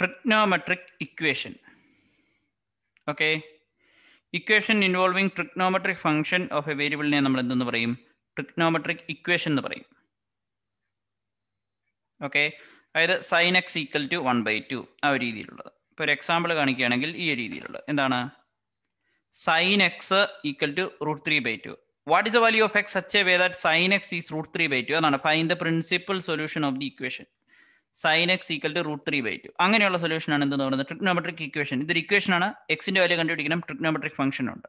trigonometric equation. Okay. Equation involving trigonometric function of a വേരിയബിളിനെ നമ്മൾ എന്തെന്ന് പറയും ട്രിഗ്നോമെട്രിക് ഇക്വേഷൻ എന്ന് പറയും ഓക്കെ അതായത് sine x equal to one by two ആ ഒരു രീതിയിലുള്ളത് ഇപ്പോൾ ഒരു എക്സാമ്പിൾ കാണിക്കുകയാണെങ്കിൽ ഈ രീതിയിലുള്ളത് എന്താണ് sine x equal to root three by two what is the value of x such a way that sine x is root three by two അതാണ് find the principal solution of the equation sine x equal to root three by two അങ്ങനെയുള്ള solution ആണ് എന്ത് പറയുന്നത് trigonometric equation ഇതൊരു equation ആണ് എക്സിന്റെ value കണ്ടുപിടിക്കണം trigonometric function ഉണ്ട്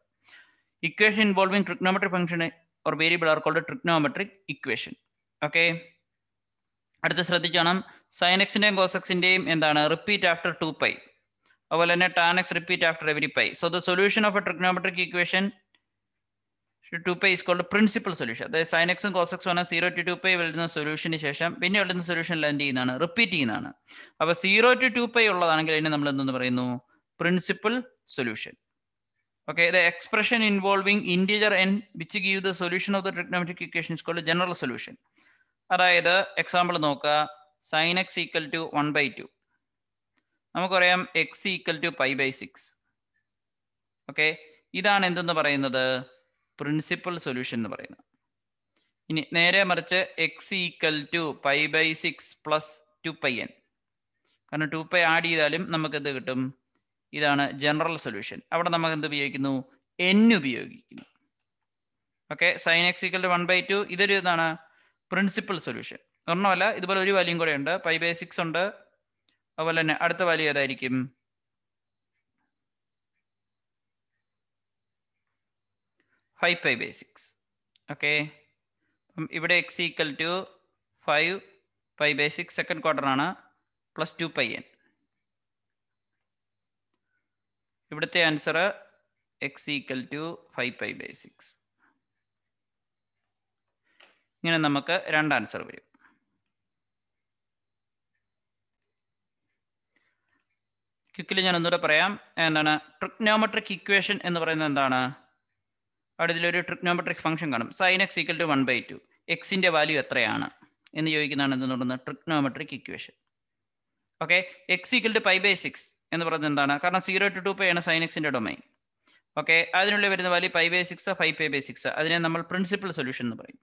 equation involving trigonometric function or variable are called trigonometric equation okay അടുത്ത് ശ്രദ്ധിക്കണം സൈൻ എക്സിന്റെയും കോസ് എക്സിന്റെയും എന്താണ് റിപ്പീറ്റ് ആഫ്റ്റർ ടു പൈ അതുപോലെ തന്നെ tan x repeat after every pi so the solution of a trigonometric equation two pi is called principal solution അതായത് സൈനക്സും x ഉം zero to two pi 0 വരുന്ന സൊല്യൂഷന് ശേഷം പിന്നെ വരുന്ന സൊല്യൂഷനിൽ എന്ത് ചെയ്യുന്നതാണ് റിപ്പീറ്റ് ചെയ്യുന്നതാണ് അപ്പൊ സീറോ ടു ടു പേ ഉള്ളതാണെങ്കിൽ അതിന് നമ്മൾ എന്തെന്ന് പറയുന്നു principal solution okay the expression involving integer n which give the solution of the trigonometric equation is called general solution അതായത് എക്സാമ്പിൾ നോക്കുക sine x equal to one by two നമുക്കറിയാം x equal to pi by six okay ഇതാണ് എന്തെന്ന് പറയുന്നത് principal solution എന്ന് പറയുന്നത് ഇനി നേരെ മറിച്ച് x equal to pi by six plus two pi n കാരണം ടു പൈ ആഡ് ചെയ്താലും നമുക്ക് എന്ത് കിട്ടും ഇതാണ് ജനറൽ സൊല്യൂഷൻ അവിടെ നമുക്ക് എന്ത് ഉപയോഗിക്കുന്നു എൻ ഉപയോഗിക്കുന്നു okay sine x equal to one by two ഇതൊരു ഇതാണ് പ്രിൻസിപ്പൽ സൊല്യൂഷൻ ഒരെണ്ണമല്ല ഇതുപോലെ ഒരു വാല്യൂം കൂടെ ഉണ്ട് പൈ ബൈ സിക്സ് ഉണ്ട് അതുപോലെ തന്നെ അടുത്ത വാല്യൂ ഏതായിരിക്കും five pi by six okay ഇവിടെ x equal to five pi by six second quarter ആണ് പ്ലസ് ടു പൈ എൻ ഇവിടുത്തെ answer x equal to five pi by six ഇങ്ങനെ നമുക്ക് രണ്ട് ആൻസർ വരും ക്വിക്കിൽ ഞാൻ ഒന്നുകൂടെ പറയാം എന്താണ് ട്രിക്നോമെട്രിക് ഇക്വേഷൻ എന്ന് പറയുന്നത് എന്താണ് അവിടെ ഇതിലൊരു ട്രിഗ്നോമെട്രിക് ഫംഗ്ഷൻ കാണും sine x equal to one by two എക്സിന്റെ വാല്യൂ എത്രയാണ് എന്ന് ചോദിക്കുന്നതാണ് എന്ന് പറയുന്നത് trigonometric equation okay x equal to pi by six എന്ന് പറയുന്നത് എന്താണ് കാരണം സീറോ ടു ടു പൈ ആണ് സൈൻ എക്സിന്റെ ഡൊമൈൻ ഓക്കെ അതിനുള്ളിൽ വരുന്ന value pi by six five pi by six അതിനെ നമ്മൾ പ്രിൻസിപ്പൽ സൊല്യൂഷൻ എന്ന് പറയും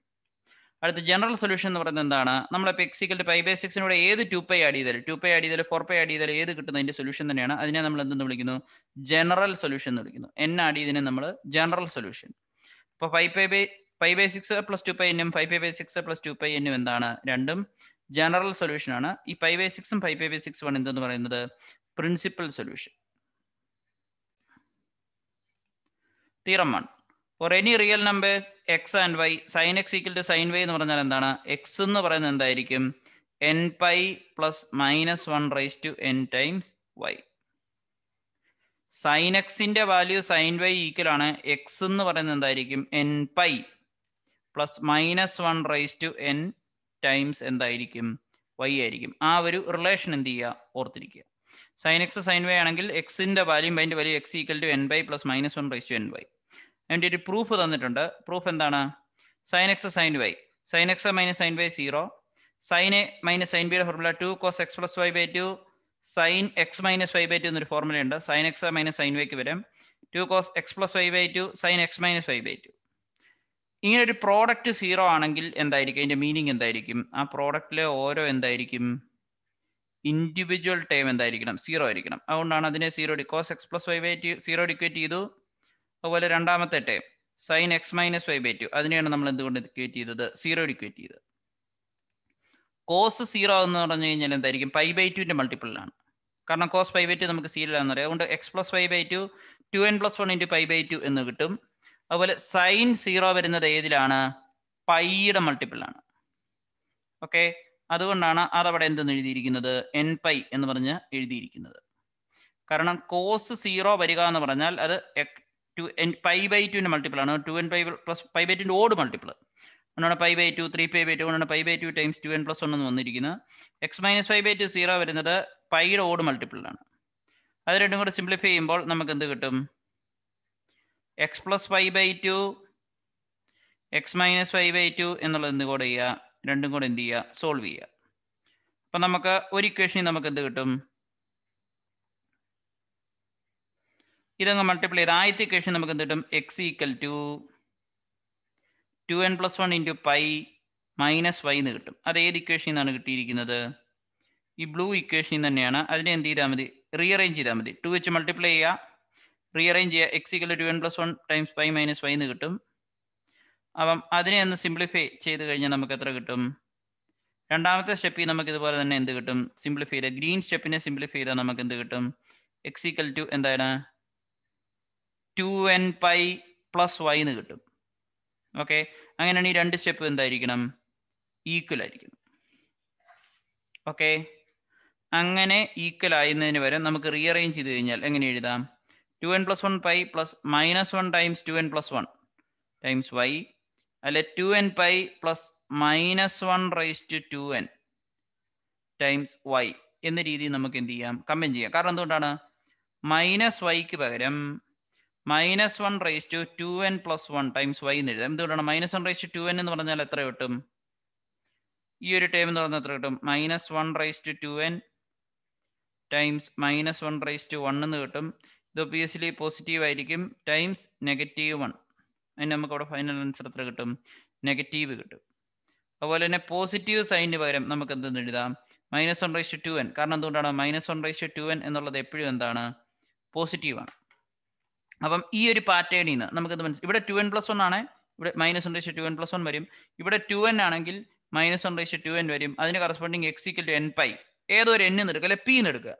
അടുത്ത ജനറൽ സൊല്യൂഷൻ എന്ന് പറയുന്നത് എന്താണ് നമ്മളിപ്പോൾ ടു പൈ ബൈ സിക്സിനോട് ഏത് ടു പൈ ആഡ് ചെയ്താലും ടു പൈ ആഡ് ചെയ്താലും ഫോർ പൈ ആഡ് ചെയ്താലും ഏത് കിട്ടുന്ന അതിന്റെ സൊല്യൂഷൻ തന്നെയാണ് അതിനെ നമ്മൾ എന്തെന്ന് വിളിക്കുന്നു ജനറൽ സൊല്യൂഷൻ എന്ന് വിളിക്കുന്നു എൻ ആഡ് ചെയ്തതിനെ നമ്മൾ ജനറൽ സൊല്യൂഷൻ അപ്പോൾ five pi by five by six plus two pi എന്നും five pi by six plus two pi എന്നും എന്താണ് രണ്ടും ജനറൽ സൊല്യൂഷൻ ആണ് ഈ ഫൈവ് ബൈ സിക്സും ഫൈവ് പൈ ബൈ സിക്സ് ആണ് എന്തെന്ന് പറയുന്നത് principal solution theorem one for any real numbers x and y sine x equal to sine y എന്ന് പറഞ്ഞാൽ എന്താണ് എക്സ് എന്ന് പറയുന്നത് എന്തായിരിക്കും n pi plus minus one raise to n times y sine എക്സിന്റെ വാല്യൂ സൈൻ വൈ ഈക്വൽ ആണ് x എന്ന് പറയുന്നത് എന്തായിരിക്കും n pi plus minus one raise to n times എന്തായിരിക്കും വൈ ആയിരിക്കും ആ ഒരു റിലേഷൻ എന്ത് ചെയ്യുക ഓർത്തിരിക്കുക സൈൻ എക്സ് സൈൻ വൈ ആണെങ്കിൽ എക്സിന്റെ വാല്യൂ അതിന്റെ value x equal to n pi plus minus one raise to n y അതിൻ്റെ ഒരു പ്രൂഫ് തന്നിട്ടുണ്ട് പ്രൂഫ് എന്താണ് sine x sine y sine x minus sine y zero sine a minus sine ബിയുടെ formula two cos x plus y by two sine x minus five by two എന്നൊരു formula ഉണ്ട് sine x minus sine വൈക്ക് വരും two cos x plus five by two sine x minus five by two ഇങ്ങനെ ഒരു product zero ആണെങ്കിൽ എന്തായിരിക്കും അതിൻ്റെ meaning എന്തായിരിക്കും ആ പ്രോഡക്റ്റിലെ ഓരോ എന്തായിരിക്കും ഇൻഡിവിജ്വൽ ടേം എന്തായിരിക്കണം സീറോ ആയിരിക്കണം അതുകൊണ്ടാണ് അതിനെ zero cos x plus five by two zero ഡിക്വേറ്റ് ചെയ്തു അതുപോലെ രണ്ടാമത്തെ term sine x minus five by two അതിനെയാണ് നമ്മൾ എന്തുകൊണ്ട് ഡിക്വേറ്റ് ചെയ്തത് സീറോ ഡിക്വേറ്റ് ചെയ്തത് കോസ് സീറോ എന്ന് പറഞ്ഞു കഴിഞ്ഞാൽ എന്തായിരിക്കും പൈ ബൈ ടുവിൻ്റെ മൾട്ടിപ്പിളിലാണ് കാരണം കോസ് പൈ ബൈ ടു നമുക്ക് സീരിയലാണെന്ന് അറിയാം അതുകൊണ്ട് x plus pi by two two N plus one into pi by two എന്ന് കിട്ടും അതുപോലെ സൈൻ സീറോ വരുന്നത് ഏതിലാണ് പൈയുടെ മൾട്ടിപ്പിളാണ് ഓക്കെ അതുകൊണ്ടാണ് അതവിടെ എന്തെന്ന് എഴുതിയിരിക്കുന്നത് എൻ പൈ എന്ന് പറഞ്ഞ് എഴുതിയിരിക്കുന്നത് കാരണം കോസ് സീറോ വരിക എന്ന് പറഞ്ഞാൽ അത് ടു എൻ പൈ ബൈ ടുവിൻ്റെ മൾട്ടിപ്പിളാണ് two n pi plus pi by ടുവിൻ്റെ ഓട് മൾട്ടിപ്പിൾ ഒന്നാണ് pi by two three pi by two ഒന്നാണ് pi by two times two N plus one എന്ന് വന്നിരിക്കുന്നത് x minus five by two zero വരുന്നത് പൈയുടെ ഓട് മൾട്ടിപ്പിളാണ് അത് രണ്ടും കൂടെ സിംപ്ലിഫൈ ചെയ്യുമ്പോൾ നമുക്ക് എന്ത് കിട്ടും x plus five by two x minus five by two എന്നുള്ളത് എന്ത് കൂടെ ചെയ്യുക രണ്ടും കൂടെ എന്ത് ചെയ്യുക സോൾവ് ചെയ്യുക അപ്പം നമുക്ക് ഒരു ഇക്വേഷനിൽ നമുക്ക് എന്ത് കിട്ടും ഇതങ്ങ് മൾട്ടിപ്ലൈ ചെയ്ത് ആദ്യത്തെ ഇക്വേഷൻ നമുക്ക് എന്ത് കിട്ടും x equal to two N plus one into pi minus Y എന്ന് കിട്ടും അത് ഏത് ഇക്വേഷനിൽ നിന്നാണ് കിട്ടിയിരിക്കുന്നത് ഈ ബ്ലൂ ഇക്വേഷനിൽ തന്നെയാണ് അതിനെ എന്ത് ചെയ്താൽ മതി റീഅറേഞ്ച് ചെയ്താൽ മതി ടു വെച്ച് മൾട്ടിപ്ലൈ ചെയ്യുക റീഅറേഞ്ച് ചെയ്യുക X equal to N plus one times pi minus Y എന്ന് കിട്ടും അപ്പം അതിനെ ഒന്ന് സിംപ്ലിഫൈ ചെയ്ത് കഴിഞ്ഞാൽ നമുക്ക് എത്ര കിട്ടും രണ്ടാമത്തെ സ്റ്റെപ്പിൽ നമുക്ക് ഇതുപോലെ തന്നെ എന്ത് കിട്ടും സിംപ്ലിഫൈ ചെയ്താൽ ഗ്രീൻ സ്റ്റെപ്പിനെ സിംപ്ലിഫൈ ചെയ്താൽ നമുക്ക് എന്ത് കിട്ടും എക്സിക്കൽ ടു എന്താണ് two n pi plus y എന്ന് കിട്ടും ഓക്കെ അങ്ങനെയാണ് ഈ രണ്ട് സ്റ്റെപ്പ് എന്തായിരിക്കണം ഈക്വൽ ആയിരിക്കണം ഓക്കെ അങ്ങനെ ഈക്വൽ ആയതിന് വരെ നമുക്ക് റീഅറേഞ്ച് ചെയ്ത് കഴിഞ്ഞാൽ എങ്ങനെ എഴുതാം two N plus one pi plus minus one times two N plus one times y അല്ലെ two n pi plus minus one raise to two n times y എന്ന രീതിയിൽ നമുക്ക് എന്ത് ചെയ്യാം കമ്പൈൻ ചെയ്യാം കാരണം എന്തുകൊണ്ടാണ് മൈനസ് വൈക്ക് പകരം minus one raise to two N plus one times y എന്ന് എഴുതാം എന്തുകൊണ്ടാണ് minus one raise to two n എന്ന് പറഞ്ഞാൽ എത്ര കിട്ടും ഈ ഒരു ടേം എന്ന് പറഞ്ഞാൽ എത്ര കിട്ടും minus one raise to two n times minus one raise to one എന്ന് കിട്ടും ഇത് ഒബിയസ്ലി പോസിറ്റീവ് ആയിരിക്കും ടൈംസ് നെഗറ്റീവ് വൺ അതിന് നമുക്ക് അവിടെ ഫൈനൽ ആൻസർ എത്ര കിട്ടും നെഗറ്റീവ് കിട്ടും അതുപോലെ തന്നെ പോസിറ്റീവ് സൈനിന് പകരം നമുക്ക് എന്തെന്ന് എഴുതാം minus one raise to two n കാരണം എന്തുകൊണ്ടാണ് minus one raise to two n എന്നുള്ളത് എപ്പോഴും എന്താണ് പോസിറ്റീവ് ആണ് അപ്പം ഈ ഒരു പാറ്റേണിൽ നിന്ന് നമുക്കിത് മനസ്സിലായി ഇവിടെ ടു എൻ പ്ലസ് വൺ ആണ് ഇവിടെ minus one raise to N plus one വരും ഇവിടെ ടു എൻ ആണെങ്കിൽ minus one raise to n വരും അതിന് corresponding x equal to n pi ഏതോ ഒരു എൻ എടുക്കുക അല്ലെ പി എടുക്കുക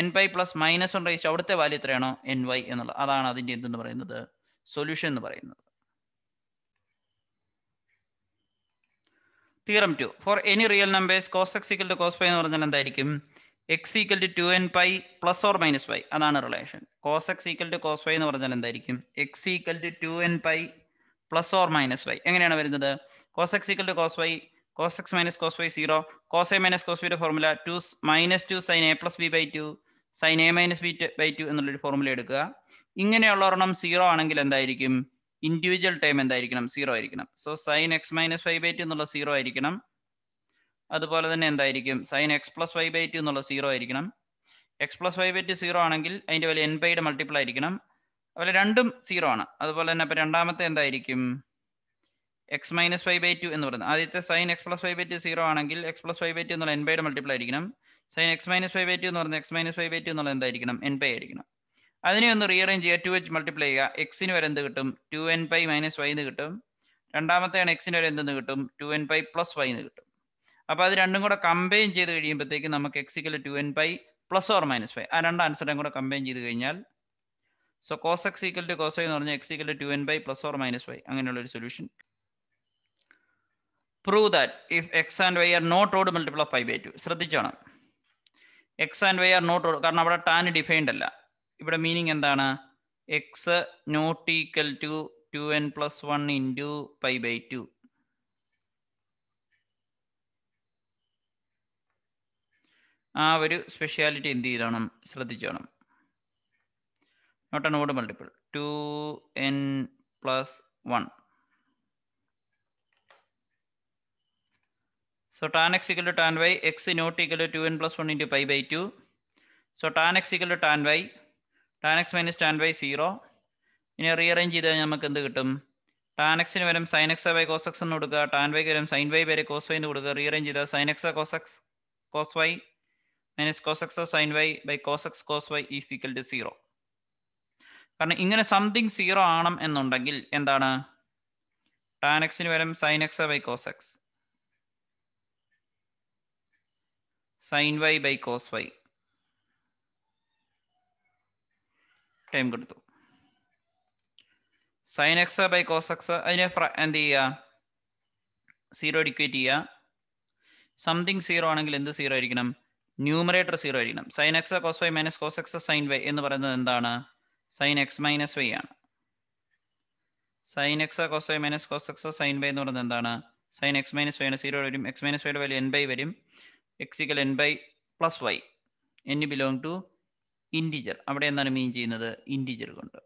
n pi plus minus one raise അവിടുത്തെ വാല്യൂ എത്രയാണോ എൻ വൈ എന്നുള്ള അതാണ് അതിൻ്റെ എന്തെന്ന് പറയുന്നത് സൊല്യൂഷൻ എന്ന് പറയുന്നത് theorem two for any real numbers cos x equal to cos phi എന്ന് പറഞ്ഞാൽ എന്തായിരിക്കും x equal to two n pi plus or minus pi അതാണ് relation cos x equal to cos pi എന്ന് പറഞ്ഞാൽ എന്തായിരിക്കും x equal to two n pi plus or minus pi എങ്ങനെയാണ് വരുന്നത് cos x equal to cos pi cos x minus cos pi zero cos a minus cos ബിയുടെ formula two minus two sine a plus b by two sine a minus b by two എന്നുള്ളൊരു formula എടുക്കുക ഇങ്ങനെയുള്ള ഒരെണ്ണം zero ആണെങ്കിൽ എന്തായിരിക്കും individual time എന്തായിരിക്കണം zero ആയിരിക്കണം so sine x minus five by two എന്നുള്ള സീറോ ആയിരിക്കണം അതുപോലെ തന്നെ എന്തായിരിക്കും sine x plus y by two എന്നുള്ള സീറോ ആയിരിക്കണം x plus y by two zero ആണെങ്കിൽ അതിൻ്റെ വലിയ എൻ ബൈയുടെ മൾട്ടിപ്പിൾ ആയിരിക്കണം അതുപോലെ രണ്ടും സീറോ ആണ് അതുപോലെ തന്നെ അപ്പം രണ്ടാമത്തെ എന്തായിരിക്കും x minus five by two എന്ന് പറയുന്നത് ആദ്യത്തെ sine x plus five by two zero ആണെങ്കിൽ x plus five by two എന്നുള്ള എൻ ബൈയുടെ മൾട്ടിപ്പിൾ ആയിരിക്കണം sine x minus five by two എന്ന് പറഞ്ഞാൽ x minus five by two എന്നുള്ള എന്തായിരിക്കണം എൻ ബൈ ആയിരിക്കണം അതിനെ ഒന്ന് റീഅറേഞ്ച് ചെയ്യുക ടു എച്ച് മൾട്ടിപ്ലൈ ചെയ്യുക എക്സിന് വരെ എന്ത് കിട്ടും two n pi minus Y എന്ന് കിട്ടും രണ്ടാമത്തെയാണ് എക്സിന് വരെ എന്തെന്ന് കിട്ടും two n pi plus y എന്ന് കിട്ടും അപ്പൊ അത് രണ്ടും കൂടെ കമ്പൈൻ ചെയ്ത് കഴിയുമ്പോഴത്തേക്ക് നമുക്ക് x equal to n pi plus or minus five ആ രണ്ട് ആൻസറും കൂടെ കമ്പൈൻ ചെയ്ത് കഴിഞ്ഞാൽ so cos x equal to cos എന്ന് പറഞ്ഞാൽ x equal to n pi plus or minus five അങ്ങനെയുള്ള ഒരു solution prove that if x and y are not odd multiple of five by two ശ്രദ്ധിച്ചോണം x and y are not odd കാരണം അവിടെ tan defined അല്ല ഇവിടെ meaning എന്താണ് x not equal to two N plus one into five by two ആ ഒരു speciality എന്ത് ചെയ്യണം വേണം not an odd multiple two N plus one So tan x equal to tan y, x not equal to N plus one into pi by two so tan x equal to tan y tan x minus tan y zero ഇനി rearrange ചെയ്ത് കഴിഞ്ഞാൽ നമുക്ക് എന്ത് കിട്ടും tan എക്സിന് വരും sine x y cos x എന്ന് കൊടുക്കുക ടാൻ വൈക്ക് വരും സൈൻ വൈ വരെ കോസ് വൈ എന്ന് കൊടുക്കുക റീഅറേഞ്ച് ചെയ്താൽ sine x cos x cos y minus cos x sin y by cos x cos y is equal to 0 കാരണം ഇങ്ങനെ സംതിങ് സീറോ ആണം എന്നുണ്ടെങ്കിൽ എന്താണ് ടാൻ എക്സിന് വരും sine x by cos x sine y by cos y time കൊടുത്തു sine x by cos x അതിനെ എന്ത് ചെയ്യുക സീറോ ഡിക്വേറ്റ് ചെയ്യുക സംതിങ് സീറോ ആണെങ്കിൽ എന്ത് സീറോ ആയിരിക്കണം ന്യൂമറേറ്റർ സീറോ ആയിരിക്കണം sine x cos y minus cos x sine y എന്ന് പറയുന്നത് എന്താണ് സൈൻ എക്സ് മൈനസ് വൈ ആണ് sine x cos y minus cos x sine y എന്ന് പറയുന്നത് എന്താണ് സൈൻ എക്സ് മൈനസ് വൈ ആണ് സീറോ വരും എക്സ് മൈനസ് വൈയുടെ വാല്യൂ എൻ ബൈ വരും എക്സിക്കൽ n pi plus y n belong to integer അവിടെ എന്താണ് മീൻ ചെയ്യുന്നത് ഇൻറ്റിജർ കൊണ്ട്